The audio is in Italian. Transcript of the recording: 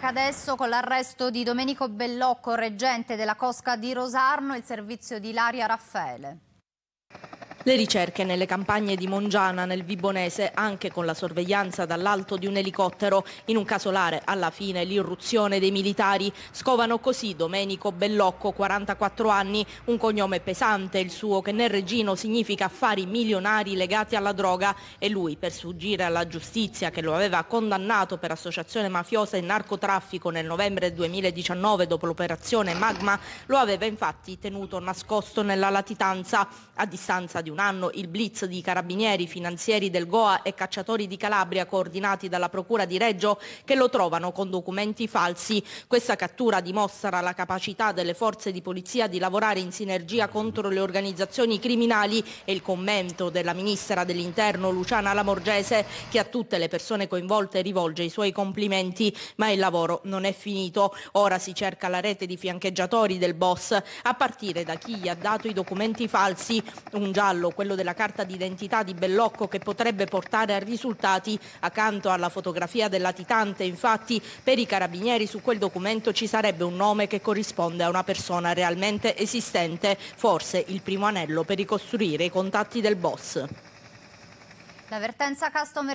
Adesso con l'arresto di Domenico Bellocco, reggente della Cosca di Rosarno, il servizio di Ilaria Raffaele. Le ricerche nelle campagne di Mongiana nel Vibonese, anche con la sorveglianza dall'alto di un elicottero, in un casolare alla fine l'irruzione dei militari, scovano così Domenico Bellocco, 44 anni, un cognome pesante, il suo che nel Regino significa affari milionari legati alla droga e lui per sfuggire alla giustizia che lo aveva condannato per associazione mafiosa e narcotraffico nel novembre 2019 dopo l'operazione Magma, lo aveva infatti tenuto nascosto nella latitanza a distanza di un anno il blitz di carabinieri, finanzieri del Goa e cacciatori di Calabria coordinati dalla Procura di Reggio che lo trovano con documenti falsi. Questa cattura dimostra la capacità delle forze di polizia di lavorare in sinergia contro le organizzazioni criminali e il commento della Ministra dell'Interno Luciana Lamorgese che a tutte le persone coinvolte rivolge i suoi complimenti, ma il lavoro non è finito. Ora si cerca la rete di fiancheggiatori del boss, a partire da chi gli ha dato i documenti falsi, un giallo giallo, quello della carta d'identità di Bellocco che potrebbe portare a risultati accanto alla fotografia del latitante. Infatti per i carabinieri su quel documento ci sarebbe un nome che corrisponde a una persona realmente esistente, forse il primo anello per ricostruire i contatti del boss. L'avvertenza customer